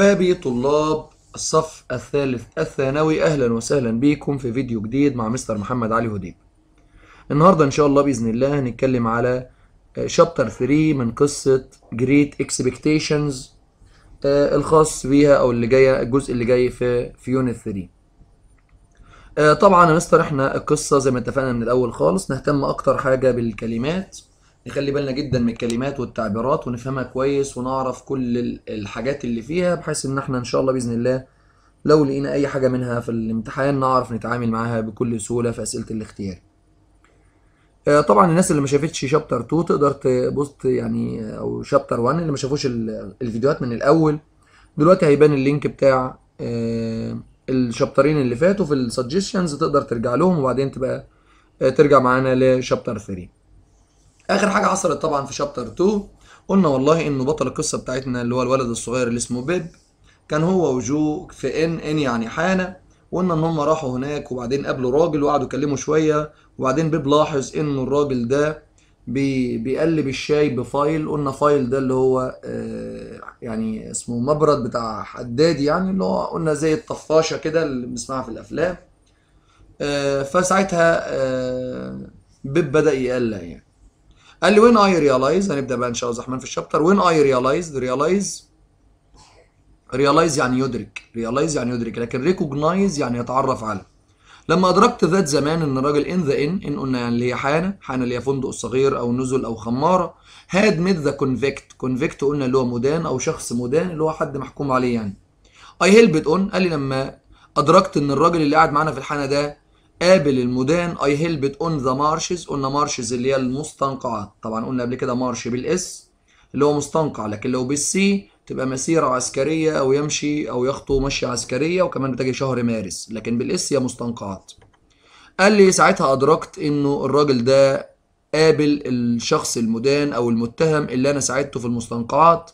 أحبابي طلاب الصف الثالث الثانوي أهلا وسهلا بيكم في فيديو جديد مع مستر محمد علي هديب النهاردة إن شاء الله بإذن الله هنتكلم على شابتر آه، 3 من قصة جريت اكسبكتيشنز آه، الخاص بيها أو اللي جاية الجزء اللي جاي في في يونت 3 طبعا يا مستر احنا القصة زي ما اتفقنا من الأول خالص نهتم أكتر حاجة بالكلمات نخلي بالنا جدا من الكلمات والتعبيرات ونفهمها كويس ونعرف كل الحاجات اللي فيها بحيث ان احنا ان شاء الله باذن الله لو لقينا اي حاجه منها في الامتحان نعرف نتعامل معاها بكل سهوله في اسئله الاختيار آه، طبعا الناس اللي ما شافتش شابتر 2 تقدر تبص يعني آه، او شابتر 1 اللي ما شافوش الفيديوهات من الاول دلوقتي هيبان اللينك بتاع آه، الشابترين اللي فاتوا في السجشنز تقدر ترجع لهم وبعدين تبقى ترجع معانا لشابتر 3 اخر حاجه حصلت طبعا في شابتر 2 قلنا والله انه بطل القصه بتاعتنا اللي هو الولد الصغير اللي اسمه بيب كان هو وجو في ان ان يعني حانه وقلنا ان هم راحوا هناك وبعدين قابلوا راجل وقعدوا يكلموا شويه وبعدين بيب لاحظ انه الراجل ده بي بيقلب الشاي بفايل قلنا فايل ده اللي هو آه يعني اسمه مبرد بتاع حداد يعني اللي هو قلنا زي الطفاشه كده اللي بنسمعها في الافلام آه فساعتها آه بيب بدا يقلع يعني قال لي وين اي ريلايز هنبدا بقى ان شاء الله الرحمن في الشابتر وين اي ريلايز ريلايز ريلايز يعني يدرك ريلايز يعني يدرك لكن ريكوجنايز يعني يتعرف على لما ادركت ذات زمان ان الراجل ان ذا ان ان قلنا يعني اللي هي حانه حانه اللي هي فندق صغير او نزل او خماره هاد ميد ذا كونفيكت كونفيكت قلنا اللي هو مدان او شخص مدان اللي هو حد محكوم عليه يعني اي هيلبت اون قال لي لما ادركت ان الراجل اللي قاعد معانا في الحانه ده قابل المدان اي هيلبت اون ذا مارشز قلنا مارشز اللي هي المستنقعات طبعا قلنا قبل كده مارش بالاس اللي هو مستنقع لكن لو بالسي تبقى مسيرة عسكرية أو يمشي أو يخطو مشي عسكرية وكمان بتجي شهر مارس لكن بالإس هي مستنقعات قال لي ساعتها أدركت إنه الراجل ده قابل الشخص المدان أو المتهم اللي أنا ساعدته في المستنقعات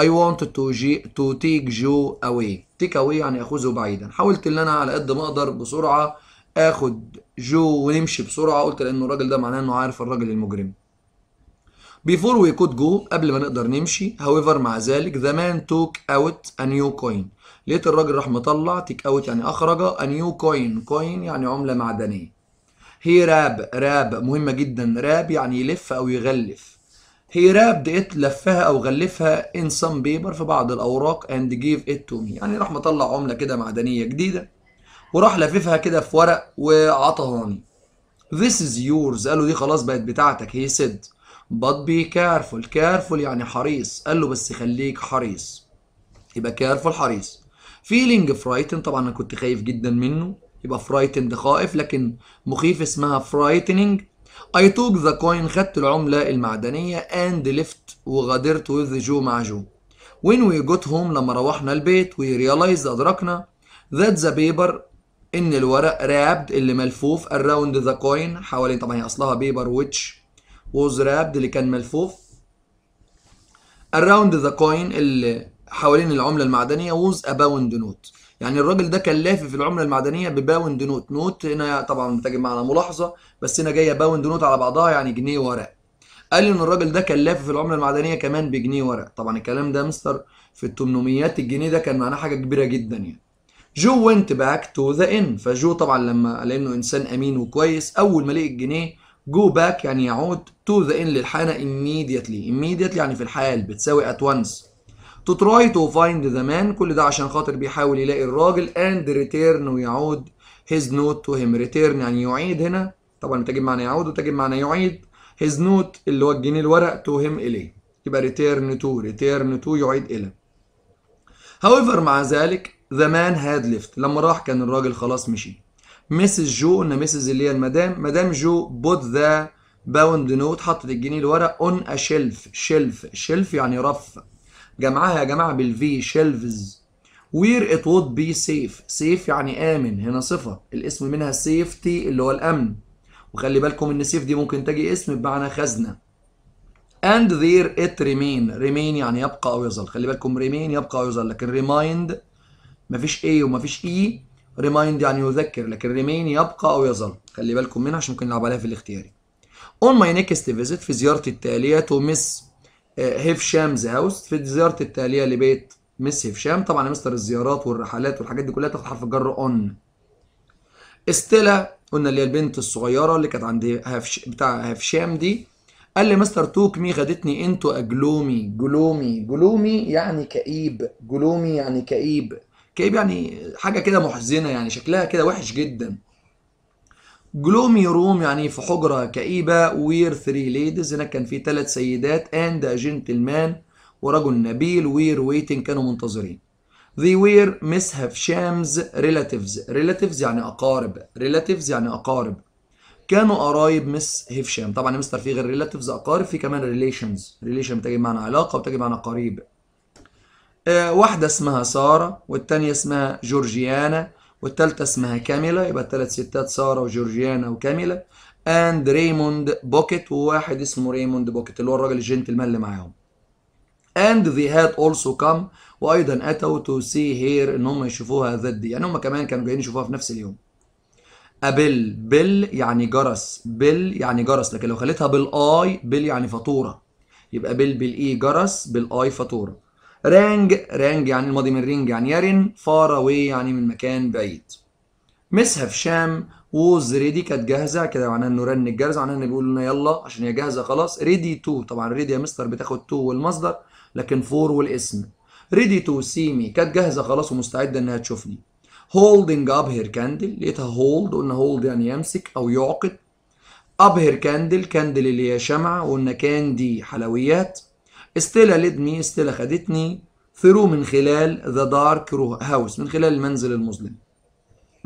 I wanted to, to take Joe away take away يعني أخذه بعيدا حاولت إن أنا على قد ما أقدر بسرعة اخد جو ونمشي بسرعه قلت لانه الراجل ده معناه انه عارف الراجل المجرم Before we could go قبل ما نقدر نمشي however مع ذلك the man took out a new coin لقيت الراجل راح مطلع تيك اوت يعني اخرج a new coin coin يعني عملة معدنية هي راب راب مهمة جدا راب يعني يلف او يغلف هي راب it لفها او غلفها in some paper في بعض الاوراق and جيف it to me يعني راح مطلع عملة كده معدنية جديدة وراح لففها كده في ورق وعطهاني This is yours قال له دي خلاص بقت بتاعتك هي سيد but be careful careful يعني حريص قال له بس خليك حريص يبقى careful حريص feeling frightened طبعا انا كنت خايف جدا منه يبقى frightened خائف لكن مخيف اسمها frightening I took the coin خدت العملة المعدنية and left وغادرت with جو مع جو when we got home لما روحنا البيت we realized أدركنا that the paper ان الورق رابد اللي ملفوف اراوند ذا كوين حوالين طبعا هي اصلها بيبر ويتش ووز رابد اللي كان ملفوف اراوند ذا كوين اللي حوالين العمله المعدنيه ووز اباوند نوت يعني الراجل ده كان لافف في العمله المعدنيه بباوند نوت نوت هنا طبعا بتجي معنا ملاحظه بس هنا جايه باوند نوت على بعضها يعني جنيه ورق قال ان الراجل ده كان لافف في العمله المعدنيه كمان بجنيه ورق طبعا الكلام ده مستر في ال 800 الجنيه ده كان معناه حاجه كبيره جدا يعني جو وينت باك تو ذا ان فجو طبعا لما لانه انسان امين وكويس اول ما لقي الجنيه جو باك يعني يعود تو ذا ان للحانه immediately immediately يعني في الحال بتساوي at once تو تراي تو فايند ذا مان كل ده عشان خاطر بيحاول يلاقي الراجل and return ويعود his note to him return يعني يعيد هنا طبعا بتجيب معنى يعود وتجيب معنى يعيد his note اللي هو الجنيه الورق تو هيم إليه يبقى return to return to يعيد إلى however مع ذلك ذا مان هاد ليفت لما راح كان الراجل خلاص مشي مسز جو قلنا مسز اللي هي المدام مدام جو بوت ذا باوند نوت حطت الجنيه الورق اون ا شيلف شيلف شيلف يعني رف جمعها يا جماعه بالفي شيلفز وير ات وود بي سيف سيف يعني امن هنا صفه الاسم منها سيفتي اللي هو الامن وخلي بالكم ان سيف دي ممكن تجي اسم بمعنى خزنه and there it remain remain يعني يبقى او يظل خلي بالكم remain يبقى او يظل لكن remind مفيش اي ومفيش اي e. ريمايند يعني يذكر لكن ريمين يبقى او يظل خلي بالكم منها عشان ممكن نلعب عليها في الاختياري اون ماي نيكست فيزيت في زيارتي التاليه تو مس آه، هيفشامز هاوس في زيارتي التاليه لبيت مس هيفشام طبعا يا مستر الزيارات والرحلات والحاجات دي كلها تاخد حرف الجر اون استلا قلنا اللي هي البنت الصغيره اللي كانت عند هفش بتاع هيفشام دي قال لي مستر توك مي خدتني انتو اجلومي جلومي جلومي يعني كئيب جلومي يعني كئيب كئيب يعني حاجه كده محزنه يعني شكلها كده وحش جدا جلومي روم يعني في حجرة كئيبة وير ثري ليديز هناك كان في ثلاث سيدات اند جنتلمان ورجل نبيل وير ويتنج كانوا منتظرين وير مس هاف شامز ريلاتيفز ريلاتيفز يعني أقارب ريلاتيفز يعني أقارب كانوا قرايب مس هيفشام طبعا يا مستر في غير ريلاتيفز أقارب في كمان ريليشنز ريليشن بتجي معنى علاقة وبتجي معنى قريب آه، واحدة اسمها سارة والتانية اسمها جورجيانا والتالتة اسمها كاميلا يبقى التلات ستات سارة وجورجيانا وكاميلا اند ريموند بوكيت وواحد اسمه ريموند بوكيت اللي هو الراجل الجنتلمان اللي معاهم and they had also come وايضا اتوا to see هير ان هم يشوفوها ذات دي يعني هم كمان كانوا جايين يشوفوها في نفس اليوم ابل بل يعني جرس بل يعني جرس لكن لو خليتها بالاي بل يعني فاتوره يبقى بل بالاي e جرس بالاي فاتوره رانج رانج يعني الماضي من رينج يعني يرن فار اواي يعني من مكان بعيد مسها في شام ووز ريدي كانت جاهزه كده معناها انه رن الجرس معناها انه بيقول لنا يلا عشان هي جاهزه خلاص ريدي تو طبعا ريدي يا مستر بتاخد تو والمصدر لكن فور والاسم ريدي تو سي مي كانت جاهزه خلاص ومستعده انها تشوفني هولدنج اب هير كاندل لقيتها هولد قلنا هولد يعني يمسك او يعقد اب هير كاندل كاندل اللي هي شمعه قلنا كاندي حلويات استيلا ليد مي استيلا خدتني ثرو من خلال ذا دارك هاوس من خلال المنزل المظلم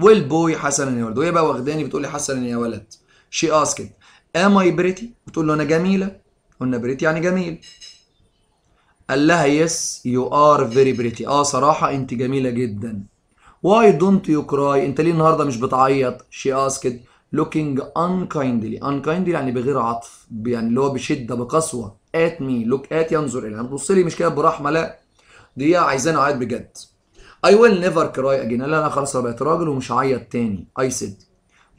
والبوي حسنا يا ولد وهي بقى واخداني بتقول لي حسنا يا ولد شي اسكت ام اي بريتي بتقول له انا جميله قلنا بريتي يعني جميل قال لها يس يو ار فيري بريتي اه صراحه انت جميله جدا واي دونت يو كراي انت ليه النهارده مش بتعيط شي اسكت لوكينج انكايندلي انكايندلي يعني بغير عطف يعني اللي هو بشده بقسوه ات مي لوك ات ينظر الي هتبص لي مش كده برحمه لا دي عايزاني اعيط بجد I will never cry again لا انا خلاص بقيت راجل ومش هعيط تاني I said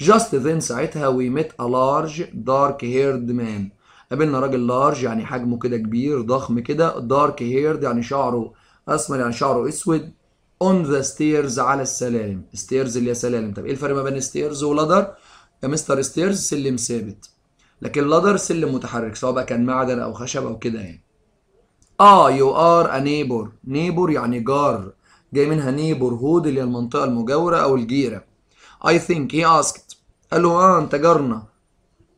just then ساعتها we ميت a large dark haired man قابلنا راجل لارج يعني حجمه كده كبير ضخم كده دارك هيرد يعني شعره اسمر يعني شعره اسود اون ذا ستيرز على السلالم ستيرز اللي هي سلالم طب ايه الفرق ما بين ستيرز ولادر يا مستر ستيرز سلم ثابت لكن لادر سلم متحرك سواء بقى كان معدن او خشب او كده يعني اه يو ار ا نيبور نيبور يعني جار جاي منها نيبور هود اللي هي المنطقه المجاوره او الجيره اي ثينك هي اسكت قال له اه انت جارنا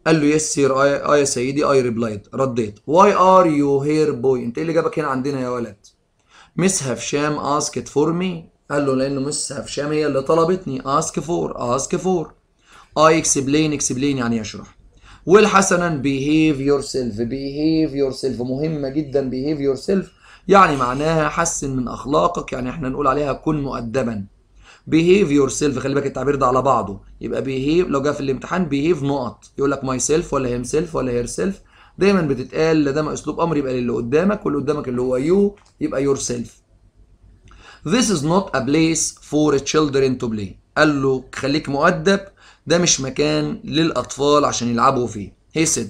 قال له يس سير اي يا سيدي اي ريبلايد رديت واي ار يو هير بوي انت ايه اللي جابك هنا عندنا يا ولد مس هفشام اسكت فور مي قال له لانه مس هفشام هي اللي طلبتني اسك فور اسك فور اي اكسبلين اكسبلين يعني اشرح والحسنا بيهيف يور سيلف بيهيف يور سيلف مهمه جدا بيهيف يور سيلف يعني معناها حسن من اخلاقك يعني احنا نقول عليها كن مؤدبا بيهيف يور سيلف خلي بالك التعبير ده على بعضه يبقى بيهيف لو جه في الامتحان بيهيف نقط يقول لك ماي سيلف ولا هيم سيلف ولا هير سيلف دايما بتتقال لا ده اسلوب امر يبقى للي قدامك واللي قدامك اللي هو يو يبقى يور سيلف This is not a place for children to play قال له خليك مؤدب ده مش مكان للأطفال عشان يلعبوا فيه he said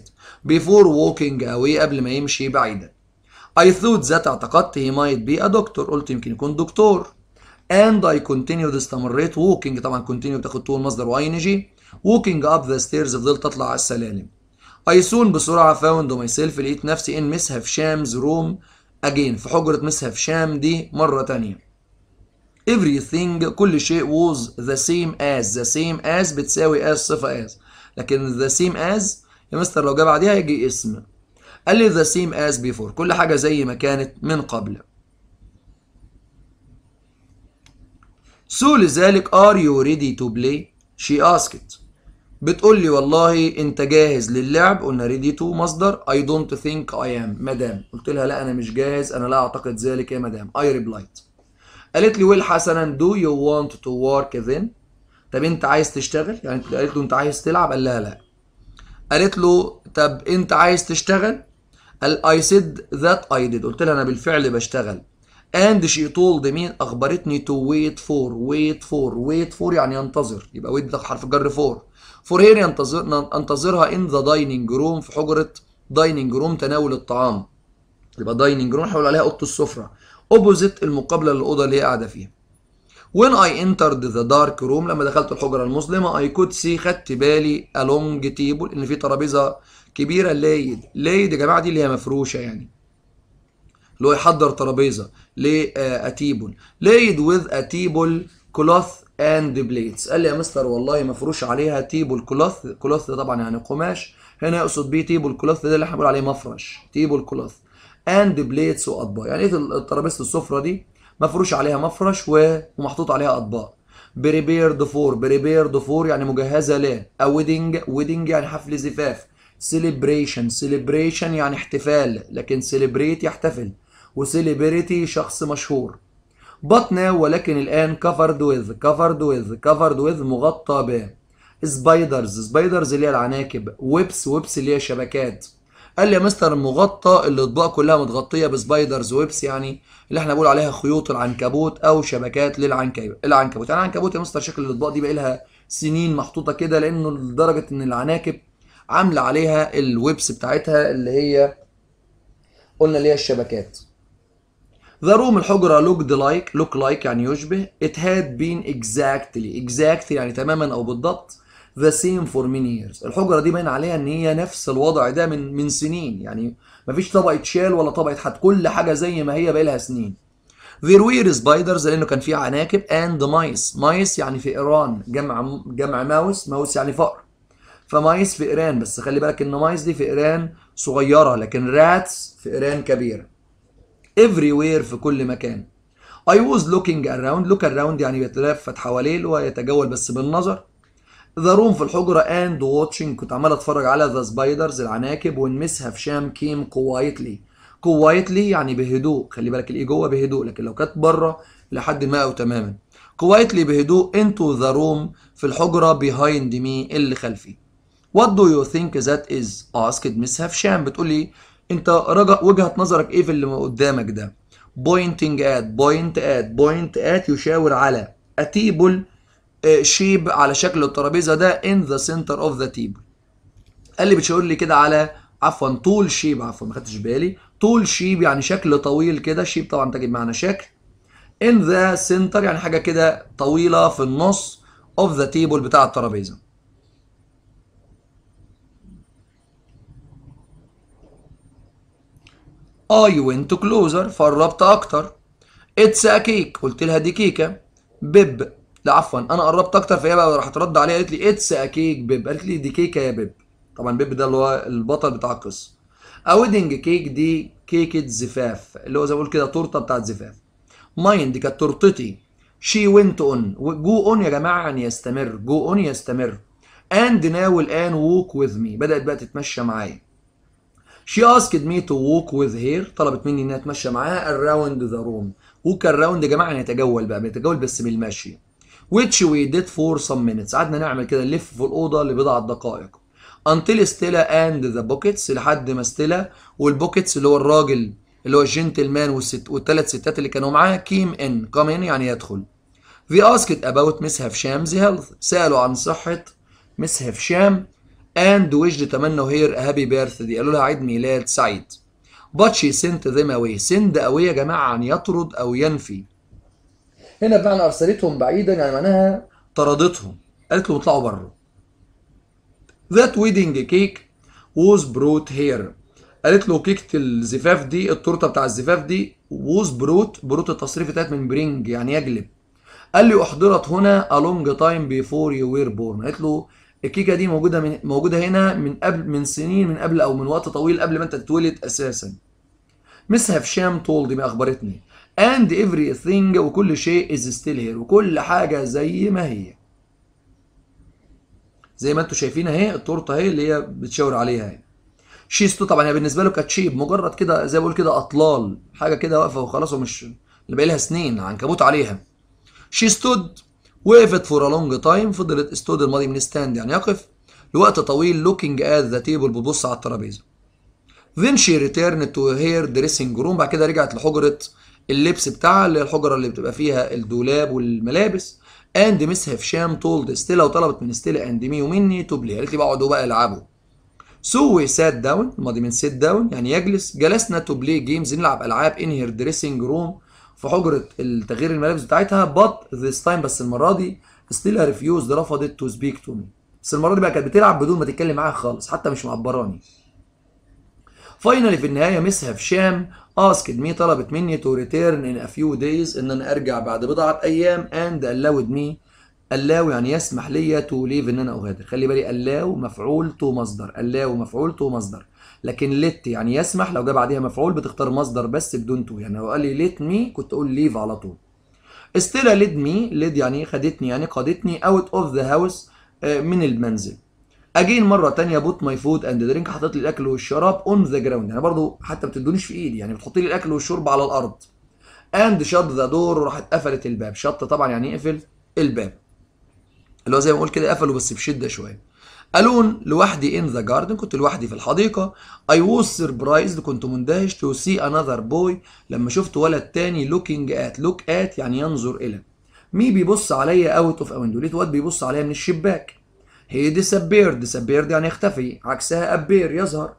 before walking away قبل ما يمشي بعيدا I thought that اعتقدت he might be a doctor قلت يمكن يكون دكتور and I continued استمريت walking طبعا continue بتاخد طول مصدر و ing walking up the stairs فضلت اطلع على السلالم I soon بسرعة found myself لقيت نفسي in مس هشام's room again في حجرة مس هشام دي مرة تانية everything كل شيء was the same as the same as بتساوي as صفة as لكن the same as يا مستر لو جه بعديها يجي اسم قال لي the same as before كل حاجة زي ما كانت من قبل So لذلك are you ready to play she asked بتقول لي والله انت جاهز للعب قلنا ريدي تو مصدر اي دونت ثينك اي ام مدام قلت لها لا انا مش جاهز انا لا اعتقد ذلك يا مدام اي ريبلايت قالت لي ويل حسنا دو يو وانت تو ورك ذن طب انت عايز تشتغل يعني قالت له انت عايز تلعب قال لها لا قالت له طب انت عايز تشتغل قال اي سيد ذات اي ديد قلت لها انا بالفعل بشتغل and she told me اخبرتني تو ويت فور ويت فور ويت فور يعني ينتظر يبقى ويت ده حرف جر فور فور هير ينتظر انتظرها ان ذا دايننج روم في حجره دايننج روم تناول الطعام يبقى دايننج روم هنقول عليها اوضه السفره اوبوزيت المقابله للاوضه اللي هي قاعده فيها when I entered the dark room لما دخلت الحجره المظلمه I could see خدت بالي الونج تيبل table ان في ترابيزه كبيره لايد لايد يا جماعه دي اللي هي مفروشه يعني اللي هو يحضر ترابيزه لاتيبل آه، laid with اتيبل كلوث اند and قال لي يا مستر والله مفروش عليها تيبل كلوث كلوث طبعا يعني قماش هنا يقصد بيه تيبل كلوث ده اللي احنا بنقول عليه مفرش تيبل كلوث اند بليتس واطباق يعني ايه الترابيزه السفره دي مفروش عليها مفرش ومحطوط عليها اطباق بريبيرد فور بريبيرد فور يعني مجهزه ل ويدنج ويدنج يعني حفل زفاف سيليبريشن سيليبريشن يعني احتفال لكن سيليبريت يحتفل وسيليبريتي شخص مشهور بطنا ولكن الان كفرد ويز كفرد ويز كفرد ويز مغطى ب سبايدرز سبايدرز اللي هي العناكب ويبس ويبس اللي هي شبكات قال لي يا مستر مغطى الاطباق كلها متغطيه بسبايدرز ويبس يعني اللي احنا بنقول عليها خيوط العنكبوت او شبكات للعنكبوت العنكبوت يعني العنكبوت يا مستر شكل الاطباق دي بقى لها سنين محطوطه كده لانه لدرجه ان العناكب عامله عليها الويبس بتاعتها اللي هي قلنا اللي هي الشبكات The room الحجرة looked like look like يعني يشبه it had been exactly exactly يعني تماما أو بالضبط ذا سيم فور مين years الحجره دي باين عليها ان هي نفس الوضع ده من من سنين يعني مفيش طبقه شال ولا طبقه حد كل حاجه زي ما هي بقى لها سنين There were spiders لانه كان في عناكب and mice mice يعني فئران جمع جمع ماوس ماوس يعني فأر فمايس فئران بس خلي بالك ان مايس دي فئران صغيره لكن راتس فئران كبيره everywhere في كل مكان I was looking around look around يعني بيتلفت حواليه ويتجول بس بالنظر ذا روم في الحجرة اند واتشنج كنت عمال اتفرج على ذا سبايدرز العناكب ونمسها في شام كيم كوايتلي كوايتلي يعني بهدوء خلي بالك الايه جوه بهدوء لكن لو كانت بره لحد ما او تماما كوايتلي بهدوء انتو ذا روم في الحجرة بيهايند مي اللي خلفي وات دو يو ثينك ذات از اسكت مسها في شام بتقول لي انت رجع وجهة نظرك ايه في اللي قدامك ده pointing at point at point at يشاور على a table آه، شيب على شكل الترابيزه ده ان ذا سنتر اوف ذا تيبل قال لي بتشاور لي كده على عفوا طول شيب عفوا ما خدتش بالي طول شيب يعني شكل طويل كده شيب طبعا تجد معنا شكل ان ذا سنتر يعني حاجه كده طويله في النص اوف ذا تيبل بتاع الترابيزه I went closer فقربت اكتر It's a cake قلت لها دي كيكه بيب لا عفوا انا قربت اكتر فهي بقى راحت رد عليها قالت لي اتس ا كيك بيب قالت لي دي كيكه يا بيب طبعا بيب ده اللي هو البطل بتاع القصه ا ويدنج كيك دي كيكه زفاف اللي هو زي ما بقول كده تورته بتاعت زفاف ماين دي كانت تورتتي شي وينت اون جو اون يا جماعه يعني يستمر جو اون يستمر اند ناو الان ووك وذ مي بدات بقى تتمشى معايا شي اسكد مي تو ووك وذ هير طلبت مني انها اتمشى معاها اراوند ذا روم ووك اراوند يا جماعه يعني يتجول بقى بيتجول بس بالمشي which we did for some minutes قعدنا نعمل كده نلف في الاوضه لبضعه دقائق until ستيلا and the buckets لحد ما استلا والبوكيتس اللي هو الراجل اللي هو الجنتلمان والست والثلاث ستات اللي كانوا معاه كيم ان كام ان يعني يدخل they asked about miss هشام's health سالوا عن صحه مس هفشام and wished تمنوا هير هابي بيرث دي قالوا لها عيد ميلاد سعيد but she sent them away send away يا جماعه عن يطرد او ينفي هنا بمعنى ارسلتهم بعيدا يعني معناها طردتهم قالت لهم اطلعوا بره ذات ويدنج كيك ووز بروت هير قالت له كيكه الزفاف دي التورته بتاع الزفاف دي ووز بروت بروت التصريف بتاعت من برينج يعني يجلب قال لي احضرت هنا الونج تايم بيفور يو وير بورن قالت له الكيكه دي موجوده من موجوده هنا من قبل من سنين من قبل او من وقت طويل قبل ما انت تتولد اساسا مس هشام تولد ما اخبرتني and everything وكل شيء is still here وكل حاجة زي ما هي زي ما انتم شايفين اهي التورته اهي اللي هي بتشاور عليها اهي شيستو طبعا هي بالنسبه له كانت شيب مجرد كده زي ما بقول كده اطلال حاجه كده واقفه وخلاص ومش اللي بقى لها سنين عنكبوت عليها شي ستود وقفت فور لونج تايم فضلت استود الماضي من ستاند يعني يقف لوقت طويل لوكينج ات ذا تيبل بتبص على الترابيزه then she returned to her dressing room بعد كده رجعت لحجره اللبس بتاعها اللي هي الحجره اللي بتبقى فيها الدولاب والملابس اند مس هشام تولد ستيلا وطلبت من ستيلا اند مي ومني تو بلاي قالت لي بقعدوا بقى العبوا سو وي سات داون الماضي من سيت داون يعني يجلس جلسنا تو بلاي جيمز نلعب العاب ان هير دريسنج روم في حجره التغيير الملابس بتاعتها بط ذيس تايم بس المره دي ستيلا ريفيوز رفضت تو سبيك تو مي بس المره دي بقى كانت بتلعب بدون ما تتكلم معاها خالص حتى مش معبراني فاينلي في النهايه مس هشام asked me طلبت مني to return in a few days ان انا ارجع بعد بضعه ايام and allowed me allow يعني يسمح ليا to leave ان انا اغادر خلي بالي allow مفعول تو مصدر allow مفعول تو مصدر لكن let يعني يسمح لو جه بعديها مفعول بتختار مصدر بس بدون تو يعني لو قال لي let me كنت اقول leave على طول استيلا ليد مي ليد يعني خدتني يعني قادتني اوت اوف ذا هاوس من المنزل اجين مره ثانيه بوت ماي فود اند درينك حاطط لي الاكل والشراب اون ذا جراوند يعني برضو حتى ما بتدونيش في ايدي يعني بتحط لي الاكل والشرب على الارض اند شط ذا دور وراحت قفلت الباب شط طبعا يعني يقفل الباب اللي هو زي ما اقول كده قفله بس بشده شويه الون لوحدي ان ذا جاردن كنت لوحدي في الحديقه اي ووز سربرايزد كنت مندهش تو سي انذر بوي لما شفت ولد تاني لوكينج ات لوك ات يعني ينظر الى مي بيبص عليا اوت اوف اويندو لقيت واد بيبص عليا من الشباك هي disappeared disappeared يعني اختفي عكسها appear يظهر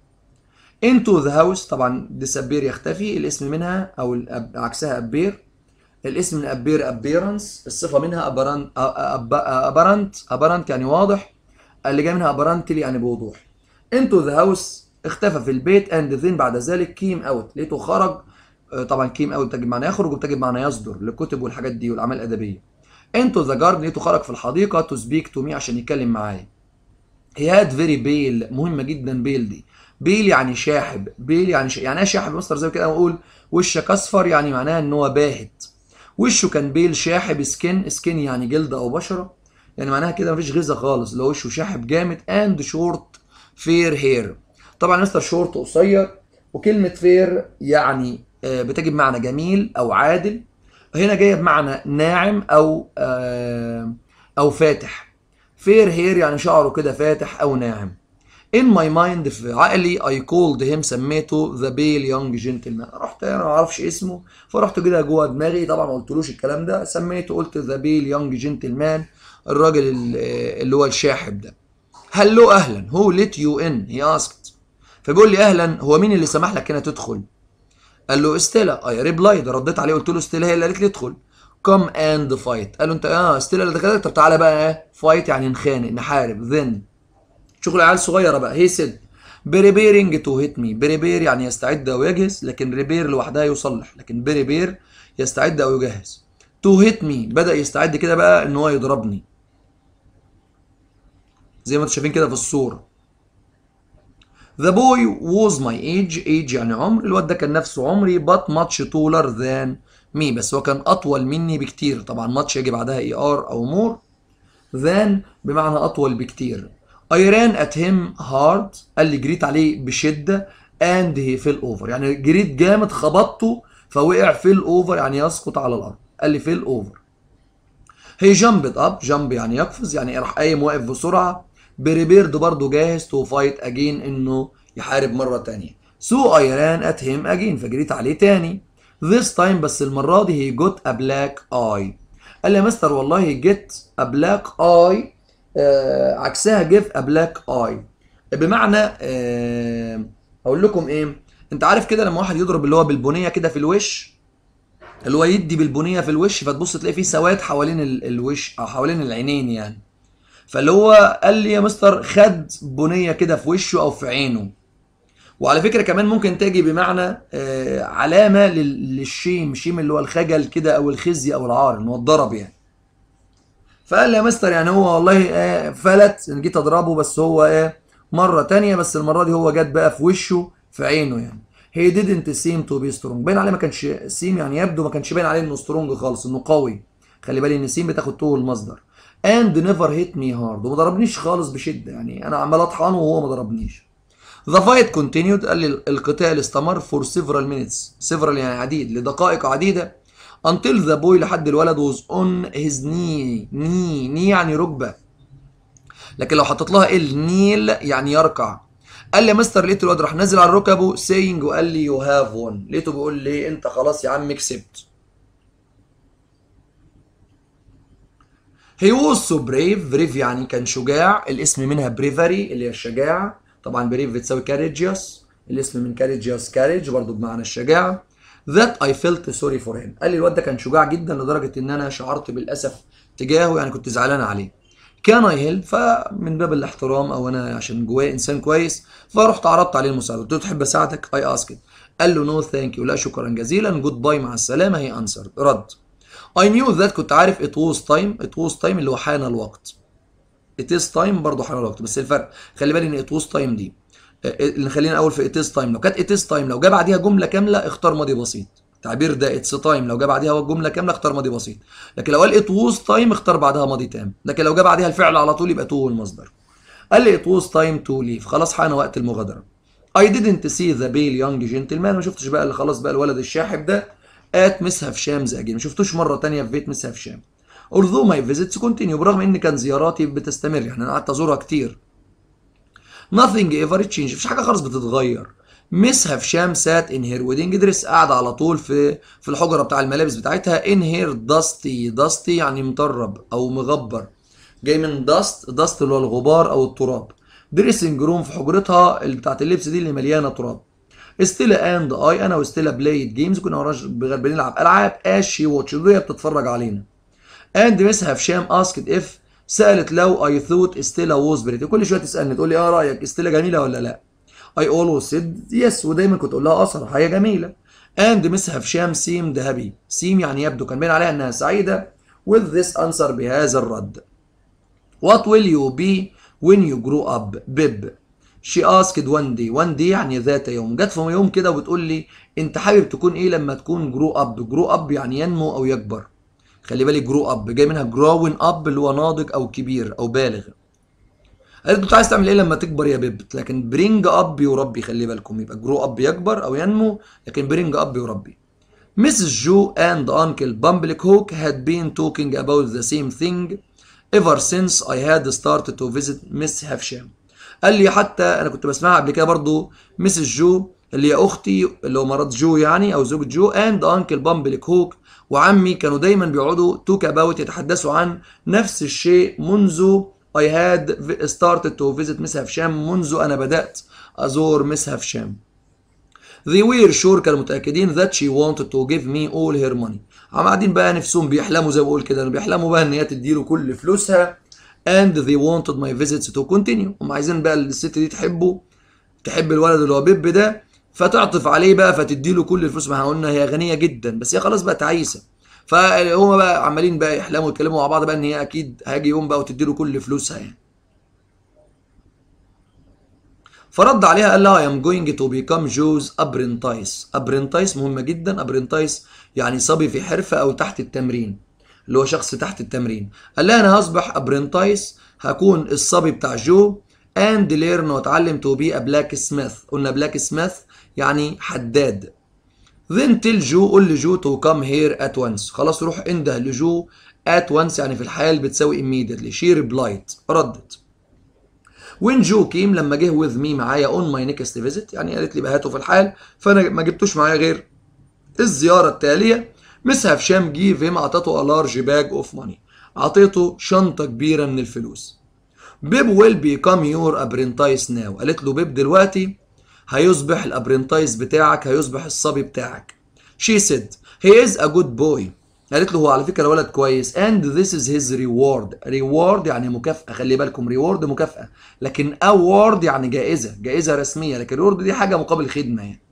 into the house طبعا disappear يختفي الاسم منها او عكسها appear الاسم من appear appearance الصفه منها apparent apparent apparent يعني واضح اللي جاي منها apparently يعني بوضوح into the house اختفى في البيت and then بعد ذلك came out لقيته خرج آه، طبعا came out بتجيب معنى يخرج وبتجيب معنى يصدر للكتب والحاجات دي والاعمال الادبيه انتو ذا جاردن لقيته خرج في الحديقه تو سبيك تو مي عشان يتكلم معايا هي هاد فيري بيل مهمه جدا بيل دي بيل يعني شاحب بيل يعني ش... يعني ايه شاحب مصدر زي كده بقول وشك اصفر يعني معناها ان هو باهت وشه كان بيل شاحب سكن سكن يعني جلد او بشره يعني معناها كده مفيش غذاء خالص لو وشه شاحب جامد اند شورت فير هير طبعا مستر شورت قصير وكلمه فير يعني آه، بتجيب معنى جميل او عادل هنا جايه بمعنى ناعم او آه، او فاتح فير هير يعني شعره كده فاتح او ناعم in my mind في عقلي I called him سميته the pale young gentleman رحت انا ما اعرفش اسمه فرحت كده جوه دماغي طبعا ما قلتلوش الكلام ده سميته قلت the pale young gentleman الراجل اللي هو الشاحب ده هلو اهلا هو let you in he asked فبيقول لي اهلا هو مين اللي سمح لك هنا تدخل قال له استيلا اي آه، ريبلايد رديت عليه قلت له استيلا هي اللي قالت لي ادخل كم اند فايت قال له انت اه استيلا اللي دخلت طب تعالى بقى فايت آه، يعني نخانق نحارب ذن شغل عيال صغيره بقى هي سيد بريبيرنج تو هيت مي بريبير يعني يستعد او يجهز لكن ريبير لوحدها يصلح لكن بريبير يستعد او يجهز تو هيت مي بدا يستعد كده بقى ان هو يضربني زي ما انتم شايفين كده في الصوره The boy was my age age يعني عمر الواد ده كان نفسه عمري but much taller than me بس هو كان أطول مني بكتير طبعا much يجي بعدها اي ER ار أو more than بمعنى أطول بكتير I ran at him hard قال لي جريت عليه بشدة and he fell over يعني جريت جامد خبطته فوقع fell over يعني يسقط على الأرض قال لي fell over He jumped up jump يعني يقفز يعني راح قايم واقف بسرعة بريبيرد برضه جاهز تو فايت اجين انه يحارب مره تانية سو اي ران ات هيم اجين فجريت عليه تاني ذيس تايم بس المره دي هي جوت ا بلاك اي قال لي يا مستر والله جيت ا بلاك اي عكسها جيف ا بلاك اي بمعنى آه لكم ايه انت عارف كده لما واحد يضرب اللي هو بالبنيه كده في الوش اللي هو يدي بالبنيه في الوش فتبص تلاقي فيه سواد حوالين الوش او حوالين العينين يعني فاللي هو قال لي يا مستر خد بنيه كده في وشه او في عينه وعلى فكره كمان ممكن تجي بمعنى آه، علامه للشيم شيم اللي هو الخجل كده او الخزي او العار ان هو اتضرب يعني فقال لي يا مستر يعني هو والله آه، فلت يعني جيت اضربه بس هو ايه مره تانية بس المره دي هو جت بقى في وشه في عينه يعني هي didn't seem to be strong باين عليه ما كانش سيم يعني يبدو ما كانش باين عليه انه سترونج خالص انه قوي خلي بالي ان سيم بتاخد تو المصدر اند نيفر هيت مي هارد وما ضربنيش خالص بشده يعني انا عمال اطحنه وهو ما ضربنيش ذا فايت كونتينيود قال لي القتال استمر فور سيفرال مينيتس سيفرال يعني عديد لدقائق عديده until the boy لحد الولد was اون هيز ني ني ني يعني ركبه لكن لو حطيت لها النيل يعني يركع قال لي مستر لقيت الواد راح نازل على ركبه سينج وقال لي يو هاف ون لقيته بيقول لي انت خلاص يا عم كسبت هي ووز سو بريف يعني كان شجاع الاسم منها بريفري اللي هي الشجاعة طبعا بريف بتساوي كاريجيوس الاسم من كاريجيوس كاريج برضو بمعنى الشجاعة that I felt sorry for him قال لي الواد ده كان شجاع جدا لدرجة ان انا شعرت بالاسف تجاهه يعني كنت زعلان عليه كان اي هيلب فمن باب الاحترام او انا عشان جوايا انسان كويس فرحت عرضت عليه المساعده قلت له تحب اساعدك اي اسكت قال له نو ثانك يو لا شكرا جزيلا جود باي مع السلامه هي انسرد رد I knew that كنت عارف it was time it was time اللي هو حان الوقت it is time برضه حان الوقت بس الفرق خلي بالي ان it was time دي إيه، اللي خلينا اول في it is time لو كانت it is time لو جه بعديها جمله كامله اختار ماضي بسيط التعبير ده it's time لو جه بعديها جمله كامله اختار ماضي بسيط لكن لو قال it was time اختار بعدها ماضي تام لكن لو جه بعديها الفعل على طول يبقى تو هو المصدر قال لي it was time to leave خلاص حان وقت المغادره I didn't see the pale young gentleman ما شفتش بقى اللي خلاص بقى الولد الشاحب ده ات مس هفشام زاجي ما شفتوش مره تانية في بيت مس هفشام although ماي فيزيتس كونتينيو برغم ان كان زياراتي بتستمر يعني انا قعدت ازورها كتير nothing ايفر تشينج مفيش حاجه خالص بتتغير مس هفشام سات ان هير ويدنج دريس قاعده على طول في في الحجره بتاع الملابس بتاعتها ان هير داستي داستي يعني مطرب او مغبر جاي من داست داست اللي هو الغبار او التراب دريسنج روم في حجرتها اللي بتاعت اللبس دي اللي مليانه تراب ستيلا اند اي انا وستيلا بلايد جيمز كنا بنلعب العاب اش شي واتش وهي بتتفرج علينا اند مس هاف شام اسكت اف سالت لو اي ثوت ستيلا ووز بريتي كل شويه تسالني تقول لي اه رايك ستيلا جميله ولا لا اي اولويز سيد يس ودايما كنت اقول لها اه صراحه هي جميله اند مس هاف شام سيم ذهبي سيم يعني يبدو كان باين عليها انها سعيده with this answer بهذا الرد What will you be when you grow up بيب شي اسكد وان دي وان دي يعني ذات يوم جت في يوم كده وبتقول لي انت حابب تكون ايه لما تكون جرو اب جرو اب يعني ينمو او يكبر خلي بالك جرو اب جاي منها جراون اب اللي هو ناضج او كبير او بالغ قالت انت عايز تعمل ايه لما تكبر يا بيبت لكن برينج اب يربي خلي بالكم يبقى جرو اب يكبر او ينمو لكن برينج اب يربي Mrs. Joe and Uncle Bumblecook had been talking about the same thing ever since I had started to visit Miss Havisham. قال لي حتى انا كنت بسمعها قبل كده برضو مسز جو اللي هي اختي اللي هو مرات جو يعني او زوج جو اند انكل بامبليك هوك وعمي كانوا دايما بيقعدوا توك اباوت يتحدثوا عن نفس الشيء منذ اي هاد ستارتد تو فيزيت مس هشام منذ انا بدات ازور مس هشام They were sure كانوا متأكدين that she wanted to give me all her money. عم قاعدين بقى نفسهم بيحلموا زي ما بقول كده بيحلموا بقى ان هي تديله كل فلوسها and they wanted my visits to continue هم عايزين بقى الست دي تحبه تحب الولد اللي هو بيب ده فتعطف عليه بقى فتدي له كل الفلوس ما احنا قلنا هي غنيه جدا بس هي خلاص بقى تعيسه فهم بقى عمالين بقى يحلموا يتكلموا مع بعض بقى ان هي اكيد هاجي يوم بقى وتدي له كل فلوسها يعني فرد عليها قال لها I am going to become Joe's apprentice apprentice مهمة جدا apprentice يعني صبي في حرفة أو تحت التمرين اللي هو شخص تحت التمرين قال لها انا هصبح ابرنتايس هكون الصبي بتاع جو اند ليرن واتعلم تو بي بلاك سميث قلنا بلاك سميث يعني حداد then tell جو قول لجو تو كام هير ات وانس خلاص روح انده لجو ات وانس يعني في الحال بتساوي immediately شي ريبلايت ردت وين جو كيم لما جه وذ مي معايا اون ماي نيكست فيزيت يعني قالت لي بقى في الحال فانا ما جبتوش معايا غير الزيارة التالية مس هشام جه فيم اعطته لارج باج اوف ماني اعطيته شنطه كبيره من الفلوس بيب ويل كام يور ابرنتايس ناو قالت له بيب دلوقتي هيصبح الابرنتايس بتاعك هيصبح الصبي بتاعك شي سيد هي از ا جود بوي قالت له هو على فكره ولد كويس اند ذيس از هيز ريورد ريورد يعني مكافاه خلي بالكم ريورد مكافاه لكن اوورد يعني جائزه جائزه رسميه لكن ريورد دي حاجه مقابل خدمه يعني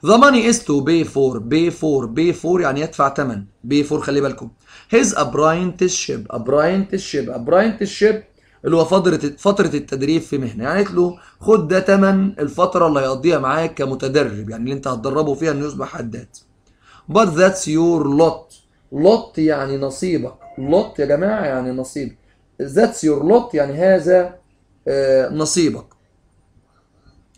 The money is to pay for pay for pay for يعني يدفع ثمن pay for خلي بالكم his apprenticeship apprenticeship apprenticeship اللي هو فترة فترة التدريب في مهنة يعني قالت له خد ده ثمن الفترة اللي هيقضيها معاك كمتدرب يعني اللي انت هتدربه فيها انه يصبح حداد but that's your lot lot يعني نصيبك lot يا جماعة يعني نصيبك that's your lot يعني هذا آه، نصيبك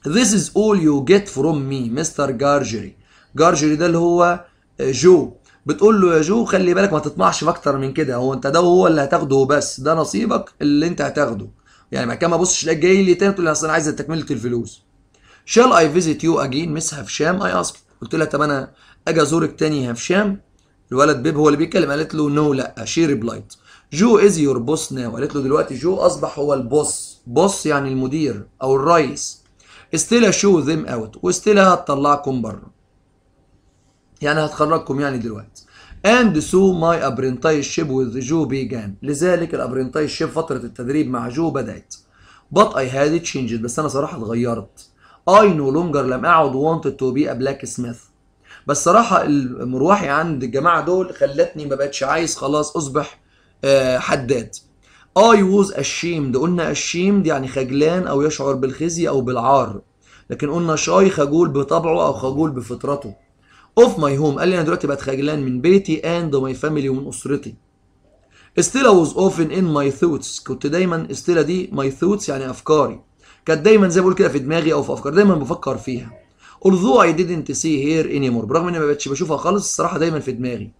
This is all you get from me Mr. Gargery. Gargery ده اللي هو آه، جو بتقول له يا جو خلي بالك ما تطمعش في اكتر من كده هو انت ده هو اللي هتاخده بس ده نصيبك اللي انت هتاخده يعني ما كان ما بصش لقيت جاي لي تاني تقول لي اصل انا عايز تكمله الفلوس شال اي فيزيت يو اجين مس هشام اي اسك قلت لها طب انا اجي ازورك تاني يا هشام الولد بيب هو اللي بيتكلم قالت له نو no, لا شي ريبلايت جو از يور بوس ناو قالت له دلوقتي جو اصبح هو البوس بوس يعني المدير او الرئيس استيل شو ذيم اوت وستيل هتطلعكم بره يعني هتخرجكم يعني دلوقتي and so my apprenticeship with جو began لذلك الابرنتايشيب فترة التدريب مع جو بدأت but I had changed بس أنا صراحة اتغيرت I no longer لم أعد تو بي ا بلاك سميث بس صراحة المروحي عند الجماعة دول خلتني ما بقتش عايز خلاص أصبح آه، حداد I آه، was ashamed قلنا ashamed يعني خجلان أو يشعر بالخزي أو بالعار لكن قلنا شاي خجول بطبعه أو خجول بفطرته Of my home قال لي أنا دلوقتي بقت خجلان من بيتي and my family ومن أسرتي still I was often in my thoughts كنت دايما استيلا دي my thoughts يعني أفكاري كانت دايما زي ما بقول كده في دماغي أو في أفكار دايما بفكر فيها although I didn't see her anymore برغم إني ما بقتش بشوفها خالص الصراحة دايما في دماغي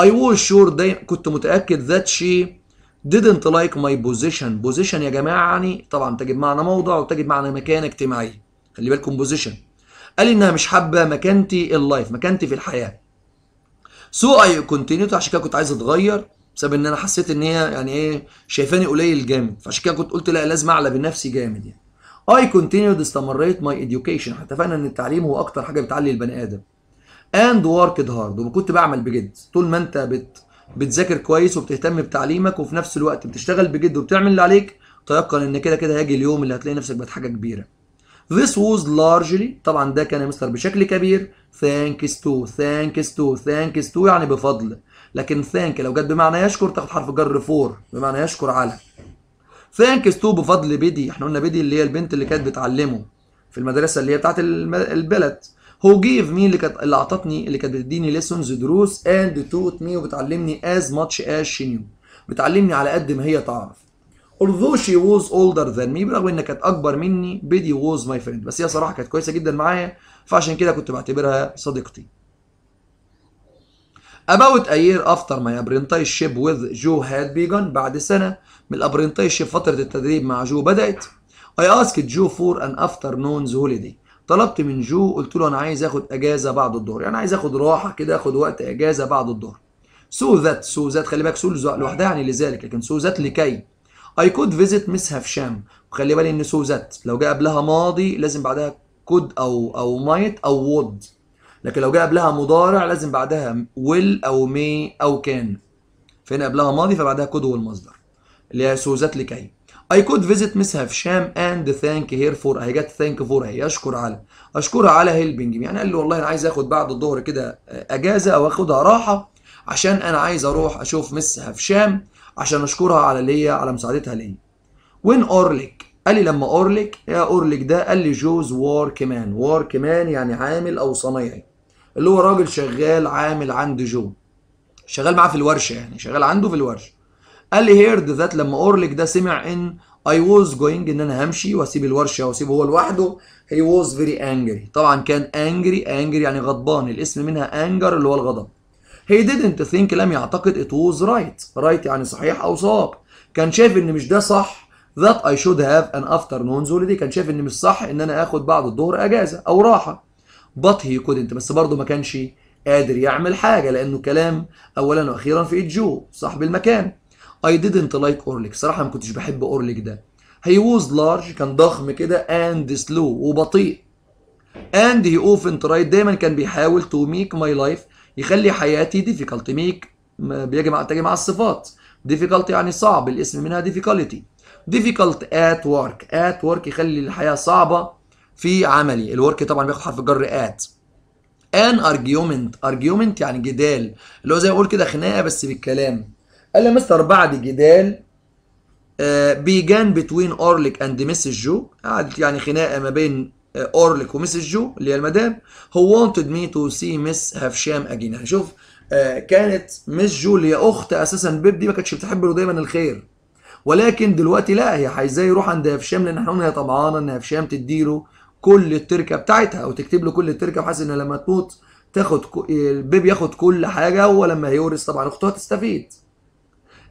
I was sure دايما كنت متأكد that she didn't like my position position يا جماعه يعني طبعا تجد معنى موضع وتجد معنى مكانه اجتماعيه خلي بالكم position قال انها مش حابه مكانتي اللايف مكانتي في الحياه so I continued عشان كده كنت عايز اتغير بسبب ان انا حسيت ان هي يعني ايه شايفاني قليل جامد فعشان كده كنت قلت لا لازم اعلى بنفسي جامد يعني I continued استمريت ماي education احنا اتفقنا ان التعليم هو اكتر حاجه بتعلي البني ادم and worked hard وكنت بعمل بجد طول ما انت بت بتذاكر كويس وبتهتم بتعليمك وفي نفس الوقت بتشتغل بجد وبتعمل اللي عليك تيقن ان كده كده هيجي اليوم اللي هتلاقي نفسك بقت حاجه كبيره This was largely طبعا ده كان يا مستر بشكل كبير thanks to thanks to thanks to يعني بفضل لكن thank لو جت بمعنى يشكر تاخد حرف جر فور بمعنى يشكر على thanks to بفضل بيدي احنا قلنا بيدي اللي هي البنت اللي كانت بتعلمه في المدرسه اللي هي بتاعت البلد هو جيف مين اللي كانت اللي اعطتني اللي كانت بتديني ليسونز دروس اند توت مي وبتعلمني از ماتش از شي نيو بتعلمني على قد ما هي تعرف although she was older than me برغم انها كانت اكبر مني بدي was my friend بس هي صراحه كانت كويسه جدا معايا فعشان كده كنت بعتبرها صديقتي About a year after my apprenticeship with Joe had begun بعد سنة من الابرنتيشيب فترة التدريب مع جو بدأت I asked Joe for an afternoon's holiday طلبت من جو قلت له انا عايز اخد اجازه بعد الظهر يعني عايز اخد راحه كده اخد وقت اجازه بعد الظهر سو ذات سو ذات خلي بالك سو لوحدها يعني لذلك لكن سو ذات لكي اي كود فيزيت مس هشام وخلي بالي ان سو ذات لو جاء قبلها ماضي لازم بعدها كود او او مايت او وود لكن لو جاء قبلها مضارع لازم بعدها ويل او مي او كان فهنا قبلها ماضي فبعدها كود والمصدر اللي هي سو ذات لكي I could visit Miss Hafsham and thank her for I got thank for هي أشكر على أشكرها على helping me يعني قال له والله أنا عايز آخد بعد الظهر كده آه، أجازة أو آخدها راحة عشان أنا عايز أروح أشوف مس هفشام عشان أشكرها على اللي هي على مساعدتها ليا. وين أورليك؟ قال لي لما أورليك يا أورليك ده قال لي جوز وار كمان وار كمان يعني عامل أو صنايعي اللي هو راجل شغال عامل عند جو شغال معاه في الورشة يعني شغال عنده في الورشة قال لي هيرد ذات لما اورليك ده سمع ان اي واز جوينج ان انا همشي واسيب الورشه واسيبه هو لوحده هي واز فيري انجري طبعا كان انجري انجري يعني غضبان الاسم منها انجر اللي هو الغضب هي didn't think لم يعتقد ات ووز رايت رايت يعني صحيح او صواب كان شايف ان مش ده صح that I should have an afternoon holiday كان شايف ان مش صح ان انا اخد بعد الظهر اجازه او راحه but he couldn't بس برضه ما كانش قادر يعمل حاجه لانه كلام اولا واخيرا في جو صاحب المكان I didn't like Orlick صراحة ما كنتش بحب أورليك ده He was large كان ضخم كده and slow وبطيء and he often tried دايما كان بيحاول to make my life يخلي حياتي difficult make بيجي مع تجي مع الصفات difficult يعني صعب الاسم منها difficulty difficult at work at work يخلي الحياة صعبة في عملي الورك طبعا بياخد حرف الجر at an argument argument يعني جدال اللي هو زي ما اقول كده خناقة بس بالكلام قال لي مستر بعد جدال بيجان بتوين اورليك اند مسز جو قعدت يعني خناقه ما بين اورليك ومسز جو اللي هي المدام هو wanted مي تو سي مس هافشام اجين شوف آه، كانت مس جو اللي هي اخت اساسا بيب دي ما كانتش بتحب له دايما الخير ولكن دلوقتي لا هي عايزاه يروح عند هافشام لان احنا هي طمعانه ان تدي تديله كل التركه بتاعتها او تكتب له كل التركه بحيث ان لما تموت تاخد البيب ياخد كل حاجه ولما يورث طبعا اختها تستفيد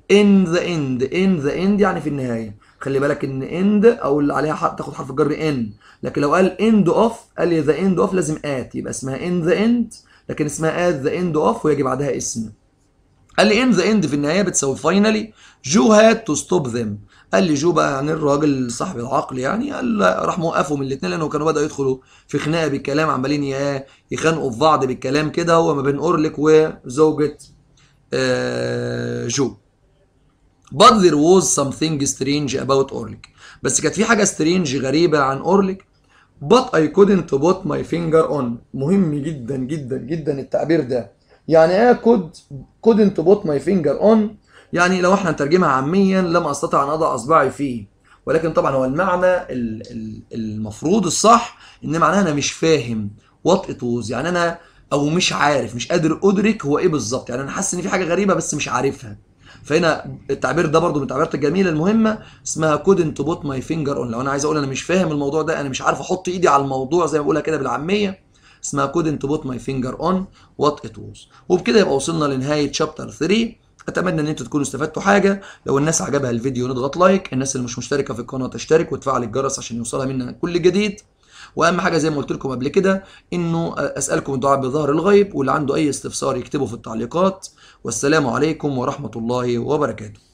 in the end in the end يعني في النهايه خلي بالك ان end او اللي عليها حق تاخد حرف الجر ان لكن لو قال end of قال لي the end of لازم ات يبقى اسمها in the end لكن اسمها at the end of ويجي بعدها اسم قال لي in the end في النهايه بتساوي فاينلي جو هاد تو ستوب ذيم قال لي جو بقى يعني الراجل صاحب العقل يعني قال راح موقفهم الاثنين لانه كانوا بداوا يدخلوا في خناقه بالكلام عمالين يخانقوا في بعض بالكلام كده هو ما بين اورليك وزوجه آه، جو But there was something strange about Orlik. بس كانت في حاجة strange غريبة عن Orlik. But I couldn't put my finger on. مهم جدا جدا جدا التعبير ده. يعني I could couldn't put my finger on. يعني لو احنا نترجمها عاميا لم استطع ان اضع اصبعي فيه. ولكن طبعا هو المعنى المفروض الصح ان معناه انا مش فاهم وات ات ووز يعني انا او مش عارف مش قادر ادرك هو ايه بالظبط يعني انا حاسس ان في حاجه غريبه بس مش عارفها فهنا التعبير ده برضو من التعبيرات الجميله المهمه اسمها كودنت بوت ماي فينجر اون لو انا عايز اقول انا مش فاهم الموضوع ده انا مش عارف احط ايدي على الموضوع زي ما بقولها كده بالعاميه اسمها كودنت بوت ماي فينجر اون وات ات ووز وبكده يبقى وصلنا لنهايه شابتر 3 اتمنى ان انتوا تكونوا استفدتوا حاجه لو الناس عجبها الفيديو نضغط لايك الناس اللي مش مشتركه في القناه تشترك وتفعل الجرس عشان يوصلها منا كل جديد واهم حاجه زي ما قلت لكم قبل كده انه اسالكم الدعاء بظهر الغيب واللي عنده اي استفسار يكتبه في التعليقات والسلام عليكم ورحمه الله وبركاته